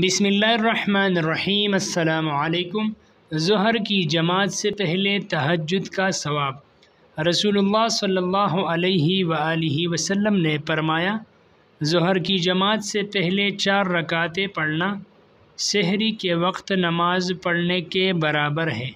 بسم اللہ الرحمن الرحیم السلام علیکم ظہر کی جماعت سے پہلے تہجد کا ثواب رسول اللہ صلی اللہ علیہ وآلہ وسلم نے فرمایا ظہر کی جماعت سے پہلے چار رکاتے پڑھنا سحری کے وقت نماز پڑھنے کے برابر ہے